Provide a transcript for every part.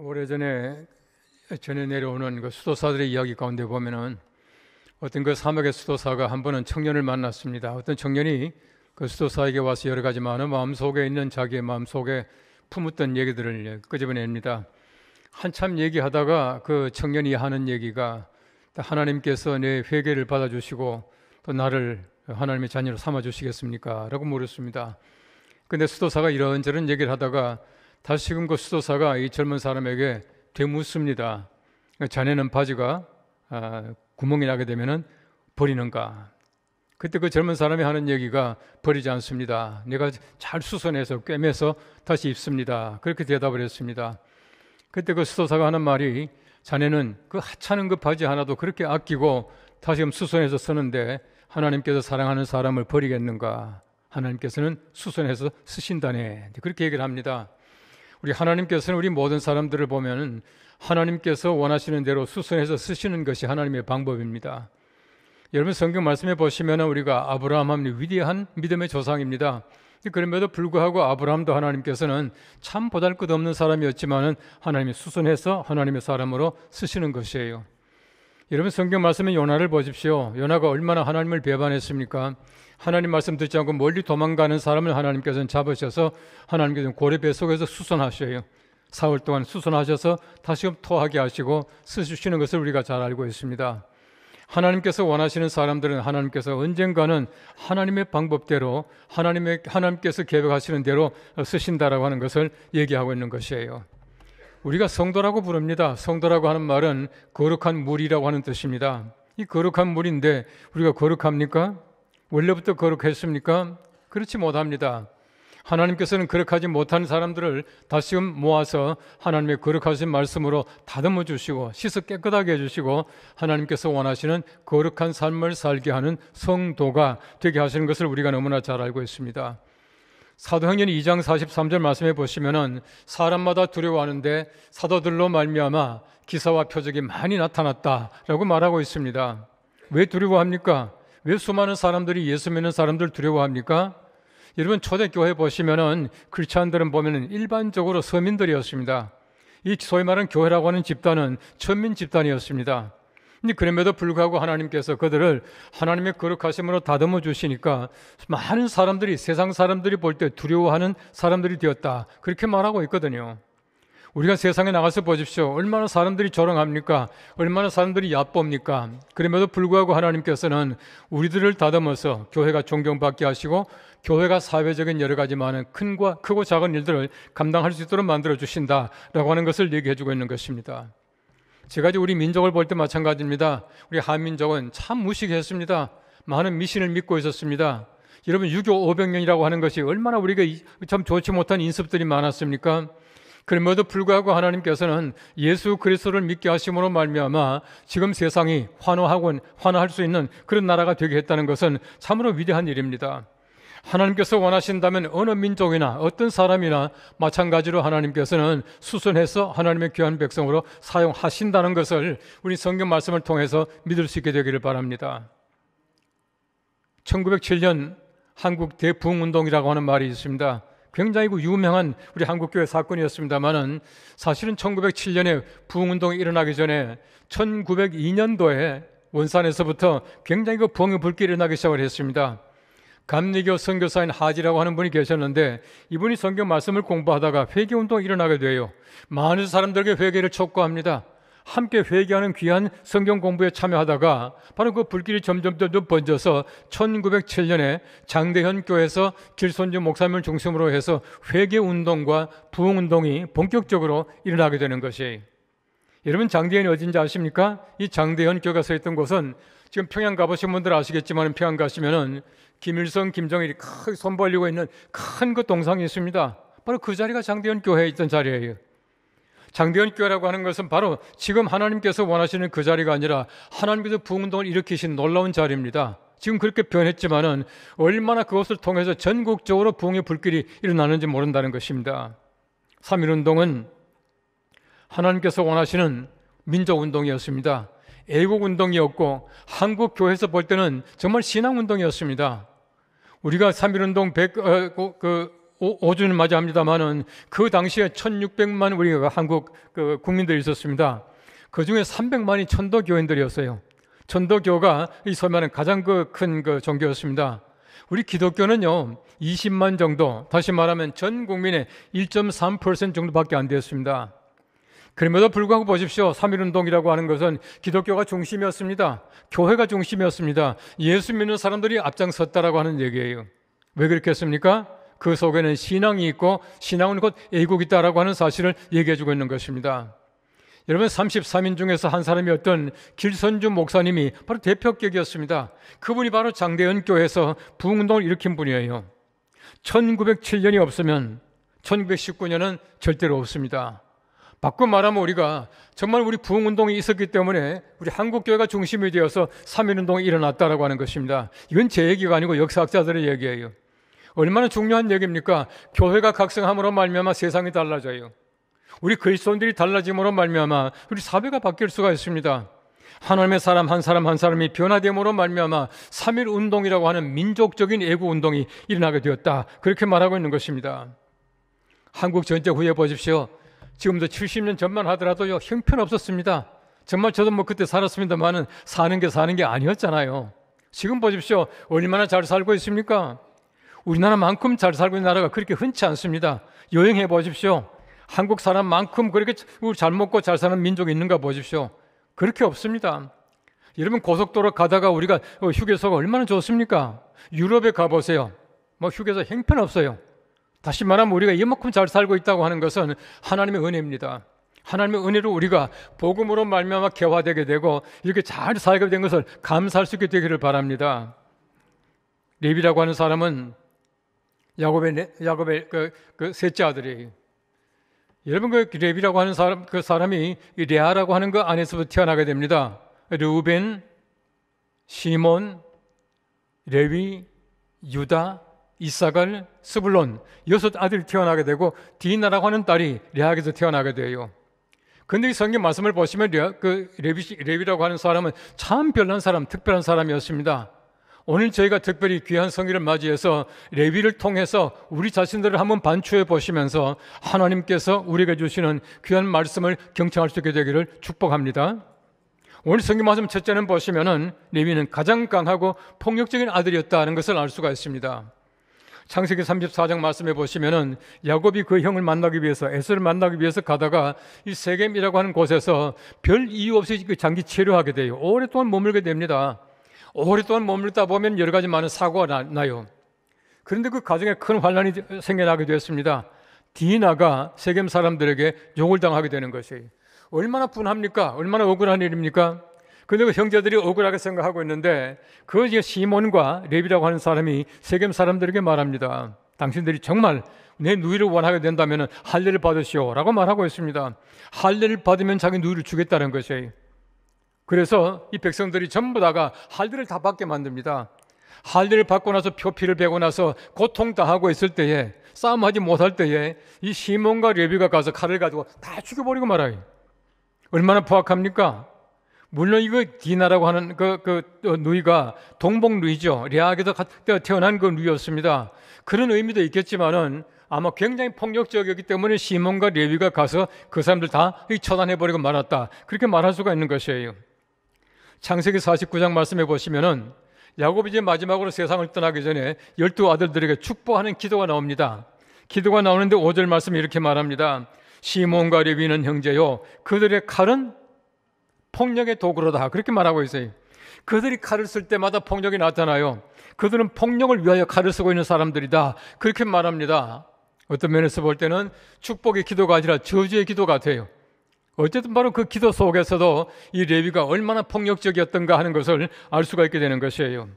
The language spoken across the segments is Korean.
오래전에 전해 내려오는 그 수도사들의 이야기 가운데 보면은 어떤 그 사막의 수도사가 한 번은 청년을 만났습니다. 어떤 청년이 그 수도사에게 와서 여러 가지 많은 마음속에 있는 자기의 마음속에 품었던 얘기들을 끄집어냅니다. 한참 얘기하다가 그 청년이 하는 얘기가 하나님께서 내 회개를 받아주시고 또 나를 하나님의 자녀로 삼아주시겠습니까? 라고 물었습니다. 근데 수도사가 이런저런 얘기를 하다가 다시금 그 수도사가 이 젊은 사람에게 되묻습니다. 자네는 바지가 아, 구멍이 나게 되면은 버리는가? 그때 그 젊은 사람이 하는 얘기가 버리지 않습니다. 내가 잘 수선해서 꿰매서 다시 입습니다. 그렇게 대답을 했습니다. 그때 그 수도사가 하는 말이 자네는 그 하찮은 그 바지 하나도 그렇게 아끼고 다시금 수선해서 쓰는데 하나님께서 사랑하는 사람을 버리겠는가? 하나님께서는 수선해서 쓰신다네. 그렇게 얘기를 합니다. 우리 하나님께서는 우리 모든 사람들을 보면은 하나님께서 원하시는 대로 수선해서 쓰시는 것이 하나님의 방법입니다. 여러분 성경 말씀에 보시면 우리가 아브라함은 위대한 믿음의 조상입니다. 그럼에도 불구하고 아브라함도 하나님께서는 참 보잘것없는 사람이었지만은 하나님이 수선해서 하나님의 사람으로 쓰시는 것이에요. 여러분 성경 말씀에 요나를 보십시오. 요나가 얼마나 하나님을 배반했습니까? 하나님 말씀 듣지 않고 멀리 도망가는 사람을 하나님께서는 잡으셔서 하나님께서는 고래배 속에서 수선하셔요. 사흘 동안 수선하셔서 다시금 토하게 하시고 쓰시는 것을 우리가 잘 알고 있습니다. 하나님께서 원하시는 사람들은 하나님께서 언젠가는 하나님의 방법대로 하나님의 하나님께서 계획하시는 대로 쓰신다라고 하는 것을 얘기하고 있는 것이에요. 우리가 성도라고 부릅니다. 성도라고 하는 말은 거룩한 물이라고 하는 뜻입니다. 이 거룩한 물인데 우리가 거룩합니까? 원래부터 거룩했습니까? 그렇지 못합니다. 하나님께서는 거룩하지 못한 사람들을 다시금 모아서 하나님의 거룩하신 말씀으로 다듬어 주시고 씻어 깨끗하게 해주시고 하나님께서 원하시는 거룩한 삶을 살게 하는 성도가 되게 하시는 것을 우리가 너무나 잘 알고 있습니다. 사도행전 2장 43절 말씀해 보시면은 사람마다 두려워하는데 사도들로 말미암아 기사와 표적이 많이 나타났다라고 말하고 있습니다. 왜 두려워합니까? 왜 수많은 사람들이 예수 믿는 사람들 두려워합니까? 여러분 초대교회 보시면은 크리스천들은 보면은 일반적으로 서민들이었습니다. 이 소위 말하는 교회라고 하는 집단은 천민 집단이었습니다. 그럼에도 불구하고 하나님께서 그들을 하나님의 거룩하심으로 다듬어 주시니까 많은 사람들이 세상 사람들이 볼 때 두려워하는 사람들이 되었다. 그렇게 말하고 있거든요. 우리가 세상에 나가서 보십시오. 얼마나 사람들이 조롱합니까? 얼마나 사람들이 얕봅니까? 그럼에도 불구하고 하나님께서는 우리들을 다듬어서 교회가 존경받게 하시고 교회가 사회적인 여러 가지 많은 큰과 크고 작은 일들을 감당할 수 있도록 만들어 주신다라고 하는 것을 얘기해 주고 있는 것입니다. 제가 이제 우리 민족을 볼 때 마찬가지입니다. 우리 한민족은 참 무식했습니다. 많은 미신을 믿고 있었습니다. 여러분 유교 500년이라고 하는 것이 얼마나 우리가 참 좋지 못한 인습들이 많았습니까? 그럼에도 불구하고 하나님께서는 예수 그리스도를 믿게 하심으로 말미암아 지금 세상이 환호하곤 환호할 수 있는 그런 나라가 되게 했다는 것은 참으로 위대한 일입니다. 하나님께서 원하신다면 어느 민족이나 어떤 사람이나 마찬가지로 하나님께서는 수순해서 하나님의 귀한 백성으로 사용하신다는 것을 우리 성경 말씀을 통해서 믿을 수 있게 되기를 바랍니다. 1907년 한국 대부흥운동이라고 하는 말이 있습니다. 굉장히 그 유명한 우리 한국교회 사건이었습니다만은 사실은 1907년에 부흥운동이 일어나기 전에 1902년도에 원산에서부터 굉장히 그 부흥의 불길이 일어나기 시작을 했습니다. 감리교 선교사인 하지라고 하는 분이 계셨는데 이분이 성경 말씀을 공부하다가 회개운동이 일어나게 돼요. 많은 사람들에게 회개를 촉구합니다. 함께 회개하는 귀한 성경 공부에 참여하다가 바로 그 불길이 점점 점점 번져서 1907년에 장대현 교에서 회 길손주 목사님을 중심으로 해서 회개 운동과 부흥 운동이 본격적으로 일어나게 되는 것이 여러분 장대현이 어딘지 아십니까? 이 장대현 교가 회서 있던 곳은 지금 평양 가보신 분들 아시겠지만 평양 가시면은 김일성, 김정일이 크게 손 벌리고 있는 큰 그 동상이 있습니다. 바로 그 자리가 장대현 교회에 있던 자리예요. 장대현교회라고 하는 것은 바로 지금 하나님께서 원하시는 그 자리가 아니라 하나님께서 부흥동을 운 일으키신 놀라운 자리입니다. 지금 그렇게 변했지만은 얼마나 그것을 통해서 전국적으로 부흥의 불길이 일어나는지 모른다는 것입니다. 3.1운동은 하나님께서 원하시는 민족운동이었습니다. 애국운동이었고 한국교회에서 볼 때는 정말 신앙운동이었습니다. 우리가 3.1운동 100, 어, 그 오, 5주년 맞이합니다만은 그 당시에 1600만 우리가 한국 그 국민들이 있었습니다. 그 중에 300만이 천도교인들이었어요. 천도교가 이설마은 가장 그큰그 그 종교였습니다. 우리 기독교는요, 20만 정도, 다시 말하면 전 국민의 1.3% 정도밖에 안 되었습니다. 그럼에도 불구하고 보십시오. 3.1운동이라고 하는 것은 기독교가 중심이었습니다. 교회가 중심이었습니다. 예수 믿는 사람들이 앞장섰다라고 하는 얘기예요. 왜 그렇게 했습니까? 그 속에는 신앙이 있고 신앙은 곧 애국이 있다라고 하는 사실을 얘기해 주고 있는 것입니다. 여러분 33인 중에서 한 사람이 어떤 길선주 목사님이 바로 대표격이었습니다. 그분이 바로 장대현 교회에서 부흥동을 운 일으킨 분이에요. 1907년이 없으면 1919년은 절대로 없습니다. 바꿔 말하면 우리가 정말 우리 부흥운동이 있었기 때문에 우리 한국교회가 중심이 되어서 3.1운동이 일어났다라고 하는 것입니다. 이건 제 얘기가 아니고 역사학자들의 얘기예요. 얼마나 중요한 얘기입니까? 교회가 각성함으로 말미암아 세상이 달라져요. 우리 그리스도인들이 달라짐으로 말미암아 우리 사회가 바뀔 수가 있습니다. 하나님의 사람 한 사람 한 사람이 변화됨으로 말미암아 3일 운동이라고 하는 민족적인 애국 운동이 일어나게 되었다. 그렇게 말하고 있는 것입니다. 한국 전쟁 후에 보십시오. 지금도 70년 전만 하더라도요 형편없었습니다. 정말 저도 뭐 그때 살았습니다만은 사는 게 사는 게 아니었잖아요. 지금 보십시오. 얼마나 잘 살고 있습니까? 우리나라만큼 잘 살고 있는 나라가 그렇게 흔치 않습니다. 여행해 보십시오. 한국 사람만큼 그렇게 잘 먹고 잘 사는 민족이 있는가 보십시오. 그렇게 없습니다. 여러분 고속도로 가다가 우리가 어, 휴게소가 얼마나 좋습니까? 유럽에 가보세요. 뭐 휴게소 행편없어요 다시 말하면 우리가 이만큼 잘 살고 있다고 하는 것은 하나님의 은혜입니다. 하나님의 은혜로 우리가 복음으로 말미암아 개화되게 되고 이렇게 잘 살게 된 것을 감사할 수 있게 되기를 바랍니다. 레비라고 하는 사람은 야곱의 야곱의 그, 그 셋째 아들이 여러분 그 레비라고 하는 사람 그 사람이 이 레아라고 하는 그 안에서부터 태어나게 됩니다. 르우벤, 시몬, 레위, 유다, 이사갈, 스불론 여섯 아들 태어나게 되고 디나라고 하는 딸이 레아에서 태어나게 돼요. 근데 이 성경 말씀을 보시면 레, 그 레비, 레비라고 하는 사람은 참 별난 사람, 특별한 사람이었습니다. 오늘 저희가 특별히 귀한 성의를 맞이해서 레위를 통해서 우리 자신들을 한번 반추해 보시면서 하나님께서 우리에게 주시는 귀한 말씀을 경청할 수 있게 되기를 축복합니다. 오늘 성의 말씀 첫째는 보시면은 레위는 가장 강하고 폭력적인 아들이었다는 것을 알 수가 있습니다. 창세기 34장 말씀해 보시면은 야곱이 그 형을 만나기 위해서 에서를 만나기 위해서 가다가 이 세겜이라고 하는 곳에서 별 이유 없이 그 장기 체류하게 돼요. 오랫동안 머물게 됩니다. 오랫동안 머물다 보면 여러 가지 많은 사고가 나, 요 그런데 그 가정에 큰 환란이 생겨나게 되었습니다. 디나가 세겜 사람들에게 욕을 당하게 되는 것이 얼마나 분합니까? 얼마나 억울한 일입니까? 그런데그 형제들이 억울하게 생각하고 있는데 그 시몬과 레비라고 하는 사람이 세겜 사람들에게 말합니다. 당신들이 정말 내 누이를 원하게 된다면 할례를 받으시오라고 말하고 있습니다. 할례를 받으면 자기 누이를 주겠다는 것이에요. 그래서 이 백성들이 전부 다가 할례를 다 받게 만듭니다. 할례를 받고 나서 표피를 베고 나서 고통 다 하고 있을 때에 싸움하지 못할 때에 이 시몬과 레비가 가서 칼을 가지고 다 죽여버리고 말아요. 얼마나 포악합니까? 물론 이거 디나라고 하는 그, 그 어, 누이가 동복 누이죠. 레아에서 태어난 그 누이였습니다. 그런 의미도 있겠지만은 아마 굉장히 폭력적이기 었 때문에 시몬과 레위가 가서 그 사람들 다 처단해버리고 말았다. 그렇게 말할 수가 있는 것이에요. 창세기 49장 말씀해 보시면은 야곱이 이제 마지막으로 세상을 떠나기 전에 열두 아들들에게 축복하는 기도가 나옵니다. 기도가 나오는데 5절 말씀이 렇게 말합니다. 시몬과 레위는 형제요. 그들의 칼은 폭력의 도구로다. 그렇게 말하고 있어요. 그들이 칼을 쓸 때마다 폭력이 나타나요. 그들은 폭력을 위하여 칼을 쓰고 있는 사람들이다. 그렇게 말합니다. 어떤 면에서 볼 때는 축복의 기도가 아니라 저주의 기도 같아요. 어쨌든 바로 그 기도 속에서도 이 레위가 얼마나 폭력적이었던가 하는 것을 알 수가 있게 되는 것이에요.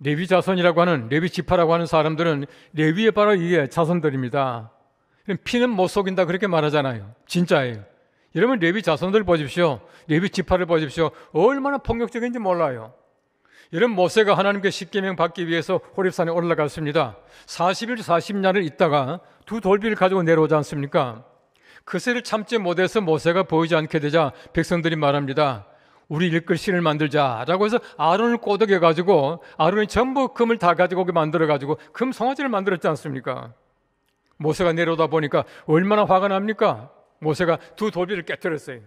레위 자손이라고 하는 레위 지파라고 하는 사람들은 레위의 바로 이게 자손들입니다. 피는 못 속인다 그렇게 말하잖아요. 진짜예요. 여러분 레위 자손들 보십시오. 레위 지파를 보십시오. 얼마나 폭력적인지 몰라요. 이런 모세가 하나님께 십계명 받기 위해서 호립산에 올라갔습니다. 40일 40년을 있다가 두 돌비를 가지고 내려오지 않습니까? 그새를 참지 못해서 모세가 보이지 않게 되자 백성들이 말합니다. 우리 일끌 신을 만들자라고 해서 아론을 꼬덕여 가지고 아론이 전부 금을 다 가지고 오게 만들어 가지고 금송아지를 만들었지 않습니까? 모세가 내려오다 보니까 얼마나 화가 납니까? 모세가 두 돌비를 깨뜨렸어요.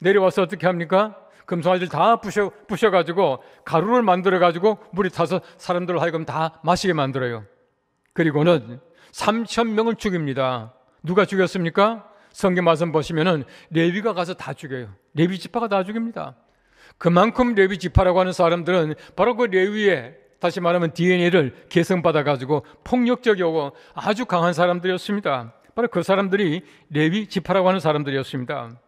내려와서 어떻게 합니까? 금송아지를 다 부셔, 부셔가지고 가루를 만들어가지고 물이 타서 사람들 하여금 다 마시게 만들어요. 그리고는 3천 명을 죽입니다. 누가 죽였습니까? 성경 말씀 보시면은 레위가 가서 다 죽여요. 레위 지파가 다 죽입니다. 그만큼 레위 지파라고 하는 사람들은 바로 그 레위의 다시 말하면 DNA를 개성받아 가지고 폭력적이고 아주 강한 사람들이었습니다. 바로 그 사람들이 레위 지파라고 하는 사람들이었습니다.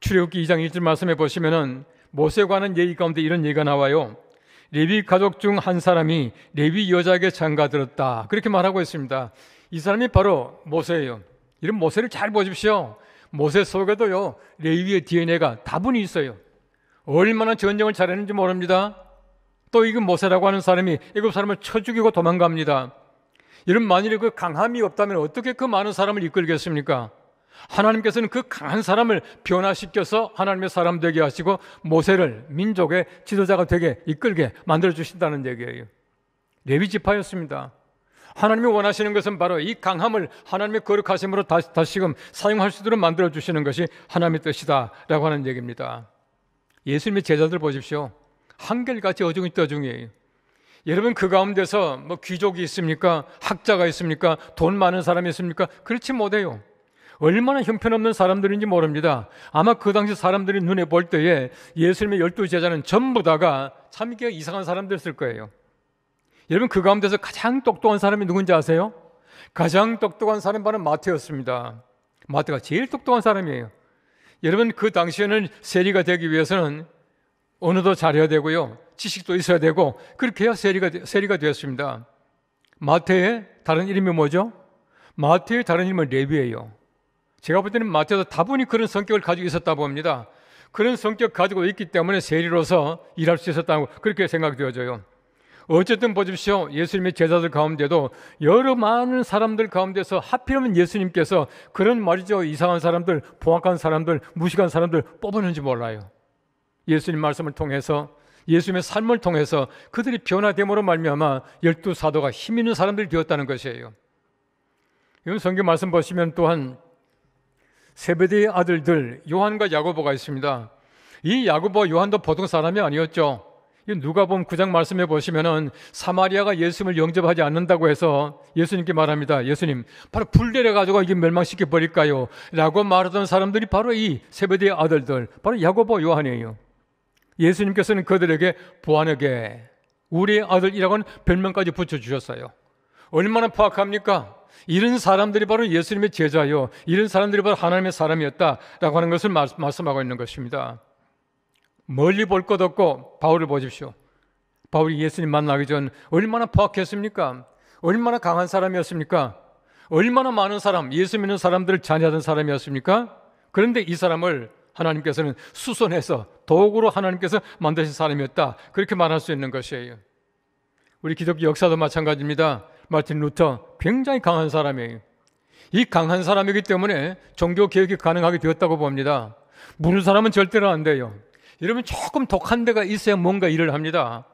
출애굽기 2장 1절 말씀해 보시면은 모세관은 예의 가운데 이런 얘기가 나와요. 레위 가족 중 한 사람이 레위 여자에게 장가들었다. 그렇게 말하고 있습니다. 이 사람이 바로 모세예요. 이런 모세를 잘 보십시오. 모세 속에도요, 레위의 DNA가 다분히 있어요. 얼마나 전쟁을 잘했는지 모릅니다. 또 이건 모세라고 하는 사람이 애굽 사람을 쳐 죽이고 도망갑니다. 이런 만일에 그 강함이 없다면 어떻게 그 많은 사람을 이끌겠습니까? 하나님께서는 그 강한 사람을 변화시켜서 하나님의 사람 되게 하시고 모세를 민족의 지도자가 되게 이끌게 만들어 주신다는 얘기예요. 레위 지파였습니다. 하나님이 원하시는 것은 바로 이 강함을 하나님의 거룩하심으로 다시, 다시금 사용할 수 있도록 만들어 주시는 것이 하나님의 뜻이다라고 하는 얘기입니다. 예수님의 제자들 보십시오. 한결같이 어중이 떠중이에요. 여러분 그 가운데서 뭐 귀족이 있습니까? 학자가 있습니까? 돈 많은 사람이 있습니까? 그렇지 못해요. 얼마나 형편없는 사람들인지 모릅니다. 아마 그 당시 사람들이 눈에 볼 때에 예수님의 열두 제자는 전부 다가 참 이게 이상한 사람들이었 거예요. 여러분 그 가운데서 가장 똑똑한 사람이 누군지 아세요? 가장 똑똑한 사람 바는 마태였습니다. 마태가 제일 똑똑한 사람이에요. 여러분 그 당시에는 세리가 되기 위해서는 언어도 잘해야 되고요. 지식도 있어야 되고 그렇게 해야 세리가 세리가 되었습니다. 마태의 다른 이름이 뭐죠? 마태의 다른 이름은 레비예요. 제가 볼 때는 마태도 다분히 그런 성격을 가지고 있었다 봅니다. 그런 성격 가지고 있기 때문에 세리로서 일할 수 있었다고 그렇게 생각되어져요. 어쨌든 보십시오. 예수님의 제자들 가운데도 여러 많은 사람들 가운데서 하필이면 예수님께서 그런 말이죠. 이상한 사람들, 포악한 사람들, 무식한 사람들 뽑았는지 몰라요. 예수님 말씀을 통해서 예수님의 삶을 통해서 그들이 변화됨으로 말미암아 열두 사도가 힘 있는 사람들이 되었다는 것이에요. 이건 성경 말씀 보시면 또한 세베대의 아들들 요한과 야고보가 있습니다. 이 야고보 요한도 보통 사람이 아니었죠. 누가복음 9장 말씀해 보시면은 사마리아가 예수님을 영접하지 않는다고 해서 예수님께 말합니다. 예수님, 바로 불내려 가지고 이게 멸망시켜 버릴까요? 라고 말하던 사람들이 바로 이 세베대의 아들들, 바로 야고보 요한이에요. 예수님께서는 그들에게 보안에게 우리의 아들이라고는 별명까지 붙여 주셨어요. 얼마나 파악합니까? 이런 사람들이 바로 예수님의 제자요. 이런 사람들이 바로 하나님의 사람이었다라고 하는 것을 말씀하고 있는 것입니다. 멀리 볼 것 없고 바울을 보십시오. 바울이 예수님 만나기 전 얼마나 파악했습니까? 얼마나 강한 사람이었습니까? 얼마나 많은 사람, 예수 믿는 사람들을 자녀하던 사람이었습니까? 그런데 이 사람을 하나님께서는 수선해서 도구로 하나님께서 만드신 사람이었다. 그렇게 말할 수 있는 것이에요. 우리 기독교 역사도 마찬가지입니다. 마틴 루터 굉장히 강한 사람이에요. 이 강한 사람이기 때문에 종교 개혁이 가능하게 되었다고 봅니다. 무는 사람은 절대로 안 돼요. 이러면 조금 독한 데가 있어야 뭔가 일을 합니다.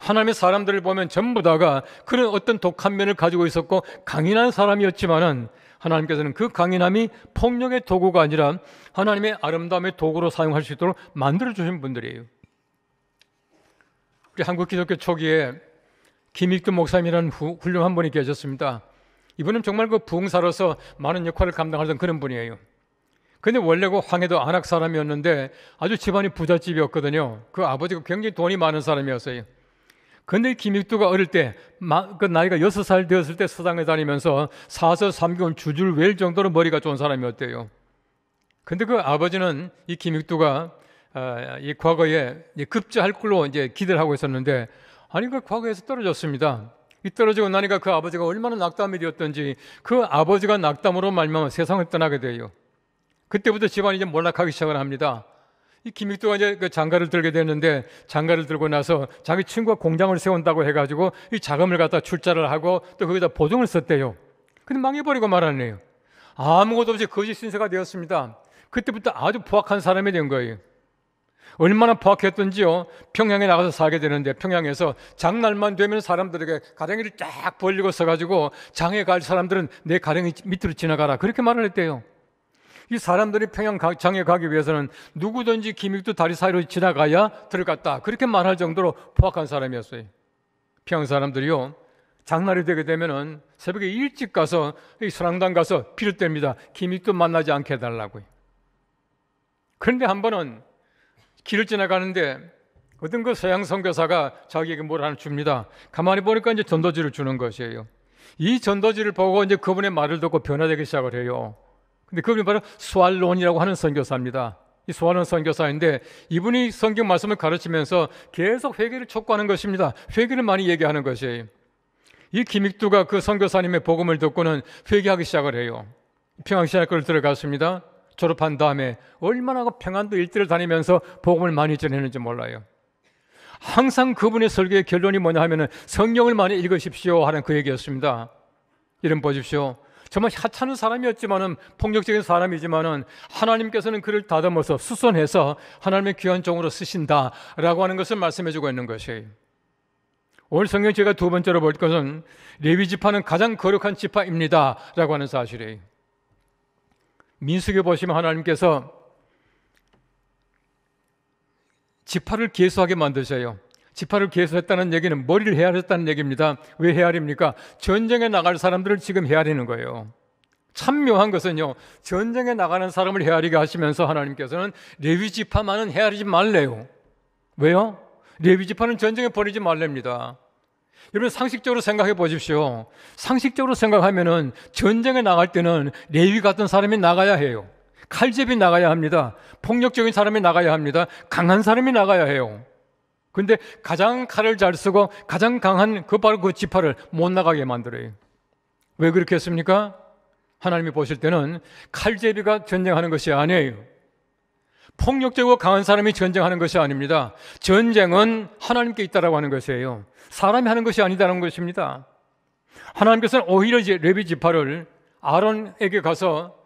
하나님의 사람들을 보면 전부 다가 그런 어떤 독한 면을 가지고 있었고 강인한 사람이었지만은 하나님께서는 그 강인함이 폭력의 도구가 아니라 하나님의 아름다움의 도구로 사용할 수 있도록 만들어 주신 분들이에요. 우리 한국 기독교 초기에 김익두 목사님이라는 후, 훌륭한 분이 계셨습니다. 이분은 정말 그 부흥사로서 많은 역할을 감당하던 그런 분이에요. 근데 원래고 황해도 안악 사람이었는데 아주 집안이 부잣집이었거든요. 그 아버지가 굉장히 돈이 많은 사람이었어요. 근데 김익두가 어릴 때, 그 나이가 여섯 살 되었을 때 서당에 다니면서 사서 삼경 주줄 외일 정도로 머리가 좋은 사람이었대요. 근데 그 아버지는 이 김익두가 어, 이 과거에 급제할 걸로 이제 기대를 하고 있었는데 아니 그 과거에서 떨어졌습니다. 이 떨어지고 나니까 그 아버지가 얼마나 낙담이 되었던지 그 아버지가 낙담으로 말미암아 세상을 떠나게 돼요. 그때부터 집안이 이제 몰락하기 시작을 합니다. 이 김익도가 이제 그 장가를 들게 되는데 장가를 들고 나서 자기 친구가 공장을 세운다고 해가지고 이 자금을 갖다 출자를 하고 또 거기다 보증을 썼대요. 근데 망해버리고 말았네요. 아무것도 없이 거짓 신세가 되었습니다. 그때부터 아주 포악한 사람이 된 거예요. 얼마나 포악했던지요 평양에 나가서 살게 되는데 평양에서 장날만 되면 사람들에게 가랭이를 쫙 벌리고 써가지고 장에 갈 사람들은 내 가랭이 밑으로 지나가라 그렇게 말을 했대요. 이 사람들이 평양장에 가기 위해서는 누구든지 기믹도 다리 사이로 지나가야 들어갔다. 그렇게 말할 정도로 포악한 사람이었어요. 평양 사람들이요. 장날이 되게 되면은 새벽에 일찍 가서 이 선앙당 가서 비롯됩니다 기믹도 만나지 않게 해달라고요. 그런데 한 번은 길을 지나가는데 어떤 그 서양 선교사가 자기에게 뭘 하나 줍니다. 가만히 보니까 이제 전도지를 주는 것이에요. 이 전도지를 보고 이제 그분의 말을 듣고 변화되기 시작을 해요. 근데 그분이 바로 수알론이라고 하는 선교사입니다. 이 수알론 선교사인데 이분이 성경 말씀을 가르치면서 계속 회개를 촉구하는 것입니다. 회개를 많이 얘기하는 것이에요. 이 김익두가 그 선교사님의 복음을 듣고는 회개하기 시작을 해요. 평양신학교를 들어갔습니다. 졸업한 다음에 얼마나 그 평안도 일대를 다니면서 복음을 많이 전했는지 몰라요. 항상 그분의 설교의 결론이 뭐냐 하면은 성경을 많이 읽으십시오 하는 그 얘기였습니다. 이름 보십시오. 정말 하찮은 사람이었지만은 폭력적인 사람이지만은 하나님께서는 그를 다듬어서 수선해서 하나님의 귀한 종으로 쓰신다라고 하는 것을 말씀해주고 있는 것이에 오늘 성경 제가 두 번째로 볼 것은 레위 지파는 가장 거룩한 지파입니다라고 하는 사실이 민수기 보시면 하나님께서 지파를 계수하게 만드세요. 지파를 개수했다는 얘기는 머리를 헤아렸다는 얘기입니다. 왜 헤아립니까? 전쟁에 나갈 사람들을 지금 헤아리는 거예요. 참 묘한 것은요. 전쟁에 나가는 사람을 헤아리게 하시면서 하나님께서는 레위 지파만은 헤아리지 말래요. 왜요? 레위 지파는 전쟁에 버리지 말랍니다. 여러분 상식적으로 생각해 보십시오. 상식적으로 생각하면은 전쟁에 나갈 때는 레위 같은 사람이 나가야 해요. 칼집이 나가야 합니다. 폭력적인 사람이 나가야 합니다. 강한 사람이 나가야 해요. 근데 가장 칼을 잘 쓰고 가장 강한 그 바로 그 지파를 못 나가게 만들어요. 왜 그렇게 했습니까? 하나님이 보실 때는 칼제비가 전쟁하는 것이 아니에요. 폭력적이고 강한 사람이 전쟁하는 것이 아닙니다. 전쟁은 하나님께 있다라고 하는 것이에요. 사람이 하는 것이 아니다라는 것입니다. 하나님께서는 오히려 레비 지파를 아론에게 가서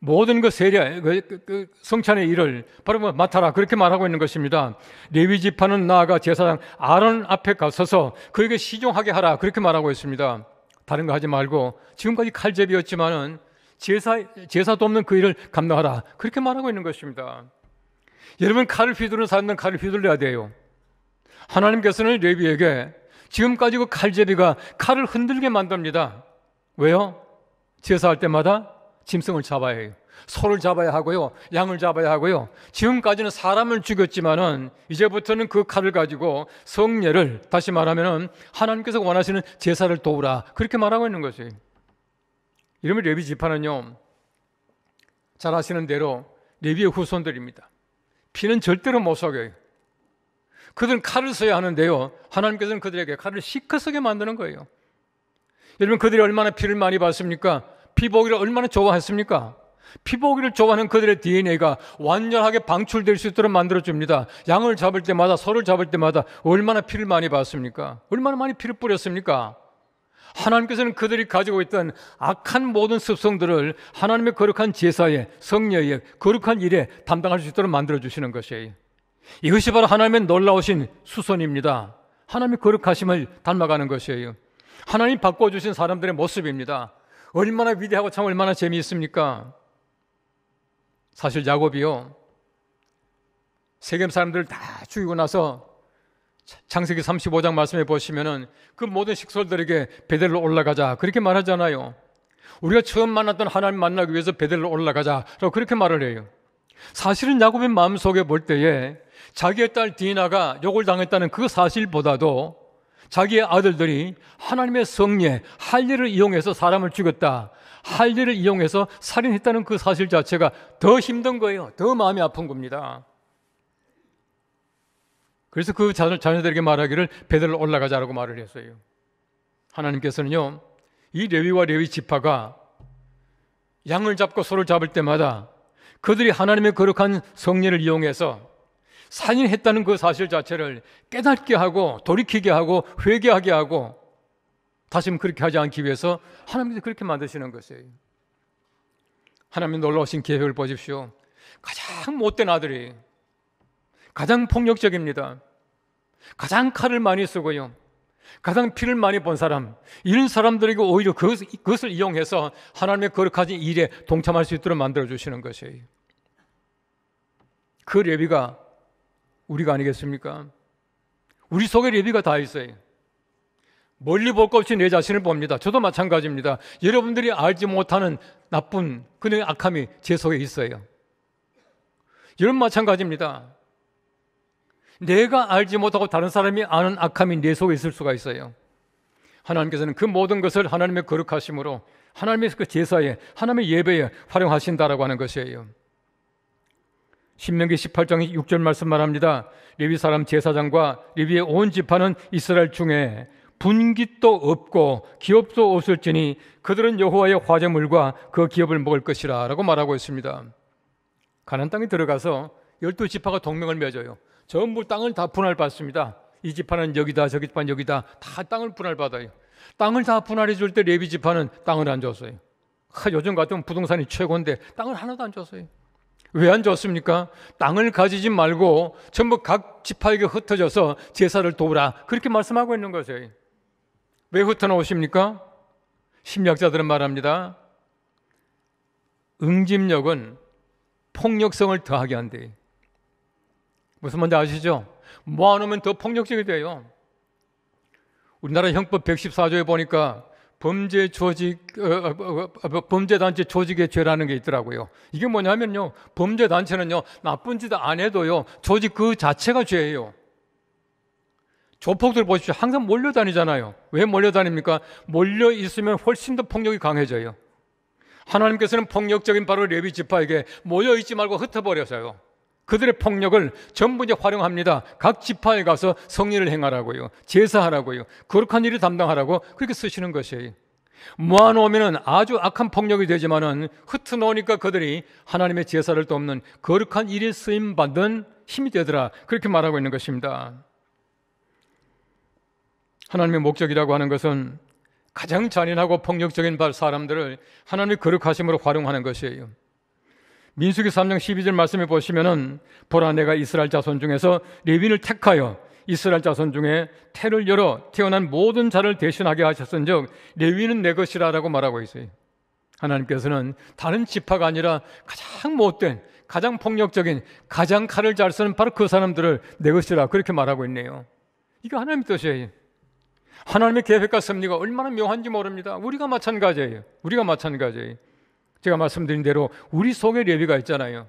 모든 그 세례, 그, 그, 그 성찬의 일을 바로 뭐 맡아라 그렇게 말하고 있는 것입니다. 레위 지파는 나아가 제사장 아론 앞에 가서서 그에게 시종하게 하라 그렇게 말하고 있습니다. 다른 거 하지 말고 지금까지 칼제비였지만은 제사 제사도 없는 그 일을 감당하라 그렇게 말하고 있는 것입니다. 여러분 칼을 휘두르는 사람은 칼을 휘둘려야 돼요. 하나님께서는 레위에게 지금까지 그 칼제비가 칼을 흔들게 만듭니다. 왜요? 제사할 때마다 짐승을 잡아야 해요. 소를 잡아야 하고요. 양을 잡아야 하고요. 지금까지는 사람을 죽였지만은 이제부터는 그 칼을 가지고 성례를 다시 말하면은 하나님께서 원하시는 제사를 도우라. 그렇게 말하고 있는 거죠. 이러면 레비 지파는요. 잘 아시는 대로 레비의 후손들입니다. 피는 절대로 못 속여요. 그들은 칼을 써야 하는데요. 하나님께서는 그들에게 칼을 시커석게 만드는 거예요. 여러분 그들이 얼마나 피를 많이 봤습니까? 피보기를 얼마나 좋아했습니까? 피보기를 좋아하는 그들의 DNA가 완전하게 방출될 수 있도록 만들어줍니다. 양을 잡을 때마다, 소를 잡을 때마다 얼마나 피를 많이 봤습니까? 얼마나 많이 피를 뿌렸습니까? 하나님께서는 그들이 가지고 있던 악한 모든 습성들을 하나님의 거룩한 제사에, 성녀에, 거룩한 일에 담당할 수 있도록 만들어주시는 것이에요. 이것이 바로 하나님의 놀라우신 수선입니다. 하나님의 거룩하심을 닮아가는 것이에요. 하나님 바꿔주신 사람들의 모습입니다. 얼마나 위대하고 참 얼마나 재미있습니까? 사실 야곱이요. 세겜 사람들 다 죽이고 나서 창세기 35장 말씀해 보시면은 그 모든 식솔들에게 베델로 올라가자 그렇게 말하잖아요. 우리가 처음 만났던 하나님 만나기 위해서 베델로 올라가자라고 그렇게 말을 해요. 사실은 야곱의 마음속에 볼 때에 자기의 딸 디나가 욕을 당했다는 그 사실보다도 자기의 아들들이 하나님의 성례, 할례를 이용해서 사람을 죽였다. 할례를 이용해서 살인했다는 그 사실 자체가 더 힘든 거예요. 더 마음이 아픈 겁니다. 그래서 그 자녀, 자녀들에게 말하기를 베델로 올라가자라고 말을 했어요. 하나님께서는요, 이 레위와 레위 지파가 양을 잡고 소를 잡을 때마다 그들이 하나님의 거룩한 성례를 이용해서 살인했다는 그 사실 자체를 깨닫게 하고 돌이키게 하고 회개하게 하고 다시금 그렇게 하지 않기 위해서 하나님께서 그렇게 만드시는 것이에요. 하나님 놀라우신 계획을 보십시오. 가장 못된 아들이 가장 폭력적입니다. 가장 칼을 많이 쓰고요. 가장 피를 많이 본 사람, 이런 사람들에게 오히려 그것, 그것을 이용해서 하나님의 거룩하신 일에 동참할 수 있도록 만들어 주시는 것이에요. 그 레비가 우리가 아니겠습니까? 우리 속에 레비가 다 있어요. 멀리 볼 것 없이 내 자신을 봅니다. 저도 마찬가지입니다. 여러분들이 알지 못하는 나쁜 그의 악함이 제 속에 있어요. 여러분 마찬가지입니다. 내가 알지 못하고 다른 사람이 아는 악함이 내 속에 있을 수가 있어요. 하나님께서는 그 모든 것을 하나님의 거룩하심으로 하나님의 그 제사에 하나님의 예배에 활용하신다라고 하는 것이에요. 신명기 18장 6절 말씀 말합니다. 레위 사람 제사장과 레위의 온 지파는 이스라엘 중에 분깃도 없고 기업도 없을지니 그들은 여호와의 화제물과 그 기업을 먹을 것이라라고 말하고 있습니다. 가나 땅에 들어가서 열두 지파가 동맹을 맺어요. 전부 땅을 다 분할받습니다. 이 지파는 여기다 저기 지파는 여기다 다 땅을 분할받아요. 땅을 다 분할해 줄 때 레비 지파는 땅을 안 줬어요. 하, 요즘 같으면 부동산이 최고인데 땅을 하나도 안 줬어요. 왜안 좋습니까? 땅을 가지지 말고 전부 각 지파에게 흩어져서 제사를 도우라. 그렇게 말씀하고 있는 거죠. 왜 흩어나오십니까? 심리학자들은 말합니다. 응집력은 폭력성을 더하게 한대. 무슨 말인지 아시죠? 모아놓으면 뭐 더 폭력적이 돼요. 우리나라 형법 114조에 보니까 범죄 조직 어, 어, 어, 범죄 단체 조직의 죄라는 게 있더라고요. 이게 뭐냐면요. 범죄 단체는요. 나쁜 짓 안 해도요. 조직 그 자체가 죄예요. 조폭들 보십시오. 항상 몰려다니잖아요. 왜 몰려다닙니까? 몰려 있으면 훨씬 더 폭력이 강해져요. 하나님께서는 폭력적인 바로 레비 지파에게 모여 있지 말고 흩어버려서요. 그들의 폭력을 전부 이제 활용합니다. 각 지파에 가서 성리를 행하라고요. 제사하라고요. 거룩한 일을 담당하라고 그렇게 쓰시는 것이에요. 모아놓으면 아주 악한 폭력이 되지만은 흩어놓으니까 그들이 하나님의 제사를 돕는 거룩한 일에 쓰임받는 힘이 되더라. 그렇게 말하고 있는 것입니다. 하나님의 목적이라고 하는 것은 가장 잔인하고 폭력적인 사람들을 하나님의 거룩하심으로 활용하는 것이에요. 민수기 3장 12절 말씀에 보시면은 보라 내가 이스라엘 자손 중에서 레위를 택하여 이스라엘 자손 중에 태를 열어 태어난 모든 자를 대신하게 하셨은즉 레위는 내 것이라라고 말하고 있어요. 하나님께서는 다른 지파가 아니라 가장 못된, 가장 폭력적인, 가장 칼을 잘 쓰는 바로 그 사람들을 내 것이라 그렇게 말하고 있네요. 이게 하나님의 뜻이에요. 하나님의 계획과 섭리가 얼마나 묘한지 모릅니다. 우리가 마찬가지예요. 우리가 마찬가지예요. 제가 말씀드린 대로 우리 속에 레비가 있잖아요.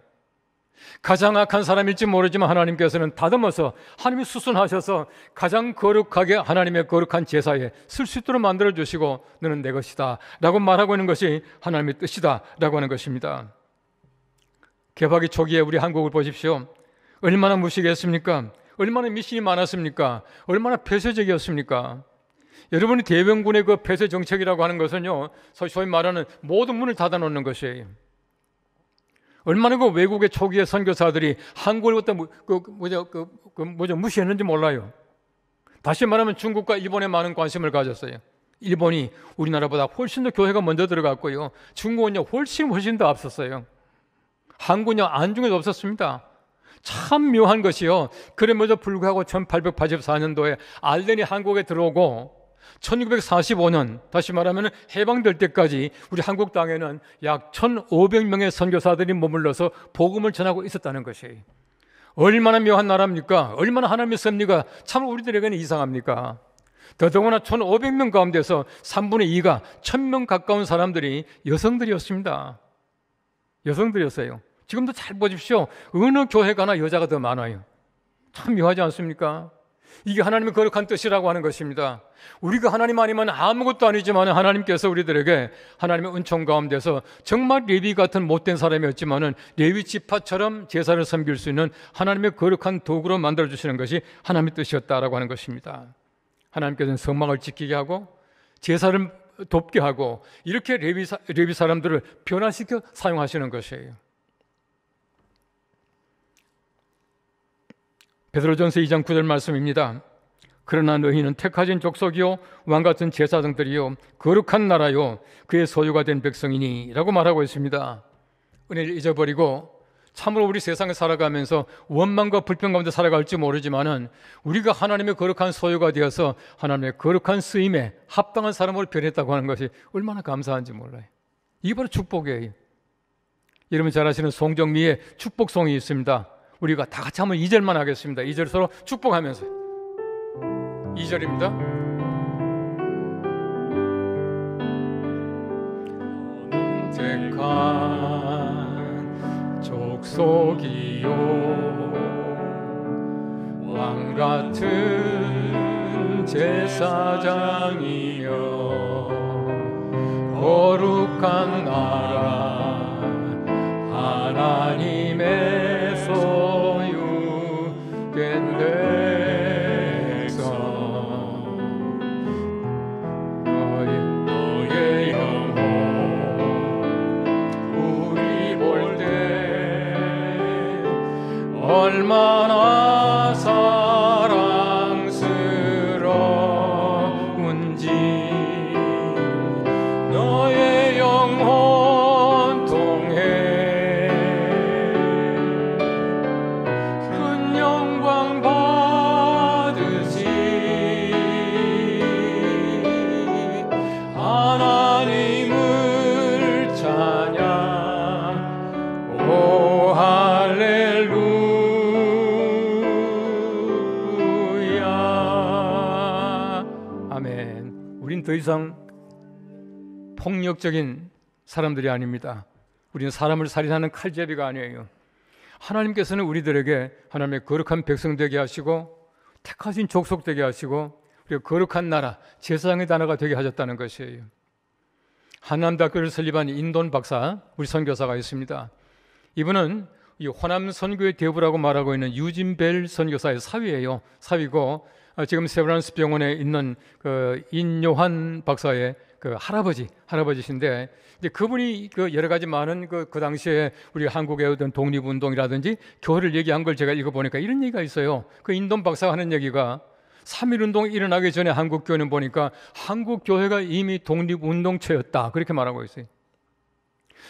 가장 악한 사람일지 모르지만 하나님께서는 다듬어서 하나님이 수순하셔서 가장 거룩하게 하나님의 거룩한 제사에 쓸 수 있도록 만들어 주시고 너는 내 것이다 라고 말하고 있는 것이 하나님의 뜻이다 라고 하는 것입니다. 개박이 초기에 우리 한국을 보십시오. 얼마나 무식했습니까? 얼마나 미신이 많았습니까? 얼마나 폐쇄적이었습니까? 여러분이 대변군의 그 폐쇄 정책이라고 하는 것은요, 소위 말하는 모든 문을 닫아놓는 것이에요. 얼마나 그 외국의 초기의 선교사들이 한국을 어떤 그, 그, 뭐죠, 그, 그, 뭐죠, 무시했는지 몰라요. 다시 말하면 중국과 일본에 많은 관심을 가졌어요. 일본이 우리나라보다 훨씬 더 교회가 먼저 들어갔고요. 중국은요, 훨씬 훨씬 더 앞섰어요. 한국은요, 안중에도 없었습니다. 참 묘한 것이요. 그럼에도 불구하고 1884년도에 알덴이 한국에 들어오고 1945년 다시 말하면 해방될 때까지 우리 한국 땅에는 약 1,500명의 선교사들이 머물러서 복음을 전하고 있었다는 것이 얼마나 묘한 나라입니까? 얼마나 하나님의 섭리가 참 우리들에게는 이상합니까? 더더구나 1,500명 가운데서 3분의 2가 1,000명 가까운 사람들이 여성들이었습니다. 여성들이었어요. 지금도 잘 보십시오. 어느 교회 가나 여자가 더 많아요. 참 묘하지 않습니까? 이게 하나님의 거룩한 뜻이라고 하는 것입니다. 우리가 하나님 아니면 아무것도 아니지만 하나님께서 우리들에게 하나님의 은총 가운데서 정말 레위 같은 못된 사람이었지만은 레위 지파처럼 제사를 섬길 수 있는 하나님의 거룩한 도구로 만들어 주시는 것이 하나님의 뜻이었다라고 하는 것입니다. 하나님께서는 성막을 지키게 하고 제사를 돕게 하고 이렇게 레위 사람들을 변화시켜 사용하시는 것이에요. 베드로전서 2장 9절 말씀입니다. 그러나 너희는 택하신 족속이요 왕 같은 제사장들이요 거룩한 나라요 그의 소유가 된 백성이니라고 말하고 있습니다. 은혜를 잊어버리고 참으로 우리 세상에 살아가면서 원망과 불평 가운데 살아갈지 모르지만은 우리가 하나님의 거룩한 소유가 되어서 하나님의 거룩한 쓰임에 합당한 사람으로 변했다고 하는 것이 얼마나 감사한지 몰라요. 이게 바로 축복이에요. 여러분 잘 아시는 송정미의 축복송이 있습니다. 우리가 다 같이 한번 2절만 하겠습니다. 2절 서로 축복하면서. 2절입니다. 택한 족속이요 왕 같은 제사장이여 거룩한 나라 하나님 المنار 폭력적인 사람들이 아닙니다. 우리는 사람을 살인하는 칼제비가 아니에요. 하나님께서는 우리들에게 하나님의 거룩한 백성 되게 하시고 택하신 족속 되게 하시고 그리고 거룩한 나라, 제사장의 단어가 되게 하셨다는 것이에요. 한남대학교를 설립한 인돈 박사, 우리 선교사가 있습니다. 이분은 이 호남 선교의 대부라고 말하고 있는 유진벨 선교사의 사위예요. 사위고 아, 지금 세브란스 병원에 있는 그 인요한 박사의 그 할아버지 할아버지신데 이제 그분이 그 여러 가지 많은 그, 그 당시에 우리 한국의 어떤 독립운동이라든지 교회를 얘기한 걸 제가 읽어 보니까 이런 얘기가 있어요. 그 인돈 박사 하는 얘기가 3.1운동이 일어나기 전에 한국교회는 보니까 한국교회가 이미 독립운동체였다. 그렇게 말하고 있어요.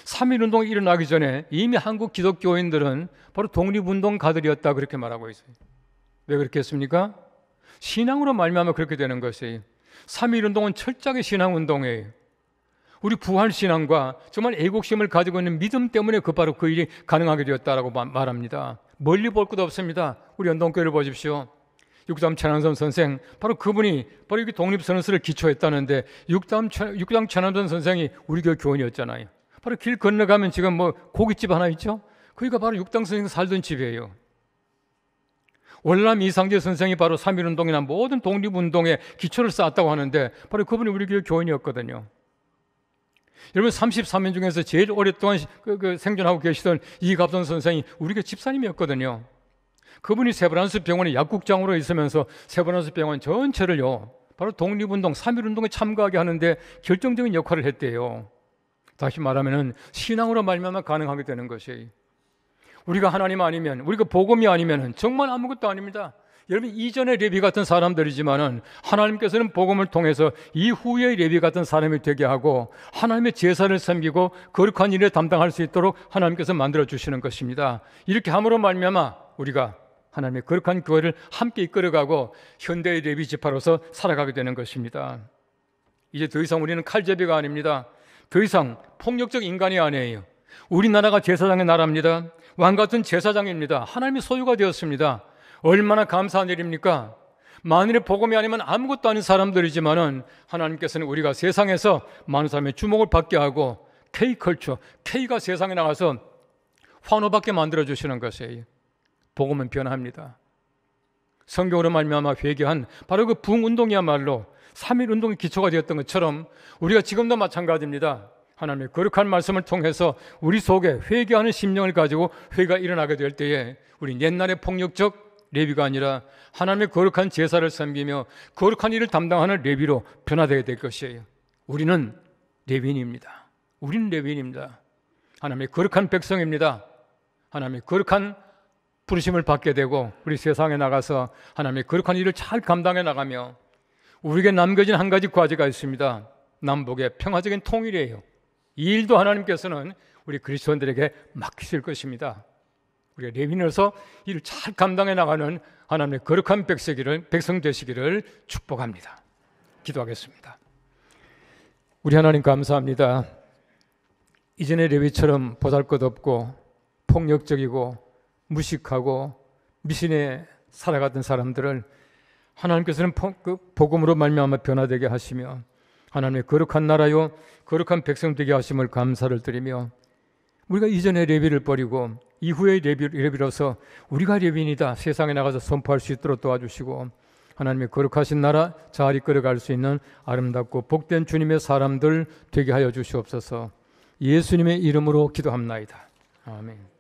3.1운동이 일어나기 전에 이미 한국 기독교인들은 바로 독립운동가들이었다. 그렇게 말하고 있어요. 왜 그렇게 했습니까? 신앙으로 말미암아 그렇게 되는 것이 3일 운동은 철저하게 신앙운동이에요. 우리 부활신앙과 정말 애국심을 가지고 있는 믿음 때문에 그 바로 그 일이 가능하게 되었다라고 말합니다. 멀리 볼 것도 없습니다. 우리 연동교회를 보십시오. 6담 천안선 선생, 바로 그분이 바로 이 독립선언서를 기초했다는데 6담, 6담 천안선 선생이 우리 교회 교원이었잖아요. 바로 길 건너가면 지금 뭐 고깃집 하나 있죠? 그니까 바로 6담 선생 이 살던 집이에요. 월남 이상재 선생이 바로 3.1운동이나 모든 독립운동에 기초를 쌓았다고 하는데 바로 그분이 우리 교회 교인이었거든요. 여러분 33년 중에서 제일 오랫동안 그, 그 생존하고 계시던 이갑선 선생이 우리 교 집사님이었거든요. 그분이 세브란스 병원의 약국장으로 있으면서 세브란스 병원 전체를요. 바로 독립운동, 3.1운동에 참가하게 하는데 결정적인 역할을 했대요. 다시 말하면 신앙으로 말미암아 가능하게 되는 것이 우리가 하나님 아니면, 우리가 복음이 아니면 정말 아무것도 아닙니다. 여러분 이전의 레비 같은 사람들이지만은 하나님께서는 복음을 통해서 이후의 레비 같은 사람이 되게 하고 하나님의 제사를 섬기고 거룩한 일을 담당할 수 있도록 하나님께서 만들어 주시는 것입니다. 이렇게 함으로 말미암아 우리가 하나님의 거룩한 교회를 함께 이끌어가고 현대의 레비 지파로서 살아가게 되는 것입니다. 이제 더 이상 우리는 칼제비가 아닙니다. 더 이상 폭력적 인간이 아니에요. 우리나라가 제사장의 나라입니다. 왕 같은 제사장입니다. 하나님의 소유가 되었습니다. 얼마나 감사한 일입니까? 만일의 복음이 아니면 아무것도 아닌 사람들이지만은 하나님께서는 우리가 세상에서 많은 사람의 주목을 받게 하고 K 컬처, K가 세상에 나가서 환호받게 만들어 주시는 것이에요. 복음은 변합니다. 성경으로 말미암아 회개한 바로 그 부흥 운동이야말로 3일 운동의 기초가 되었던 것처럼 우리가 지금도 마찬가지입니다. 하나님의 거룩한 말씀을 통해서 우리 속에 회개하는 심령을 가지고 회가 일어나게 될 때에 우리 옛날의 폭력적 레비가 아니라 하나님의 거룩한 제사를 섬기며 거룩한 일을 담당하는 레비로 변화되게 될 것이에요. 우리는 레비인입니다. 우리는 레비인입니다. 하나님의 거룩한 백성입니다. 하나님의 거룩한 부르심을 받게 되고 우리 세상에 나가서 하나님의 거룩한 일을 잘 감당해 나가며 우리에게 남겨진 한 가지 과제가 있습니다. 남북의 평화적인 통일이에요. 이 일도 하나님께서는 우리 그리스도인들에게 맡기실 것입니다. 우리가 레빈에서 이를 잘 감당해 나가는 하나님의 거룩한 백성기를 백성 되시기를 축복합니다. 기도하겠습니다. 우리 하나님 감사합니다. 이전의 레위처럼 보잘것없고 폭력적이고 무식하고 미신에 살아갔던 사람들을 하나님께서는 그 복음으로 말미암아 변화되게 하시며 하나님의 거룩한 나라요 거룩한 백성 되게 하심을 감사를 드리며 우리가 이전의 레비를 버리고 이후의 레비, 레비로서 우리가 레비인이다 세상에 나가서 선포할 수 있도록 도와주시고 하나님의 거룩하신 나라 잘 이끌어갈 수 있는 아름답고 복된 주님의 사람들 되게 하여 주시옵소서 예수님의 이름으로 기도합나이다. 아멘.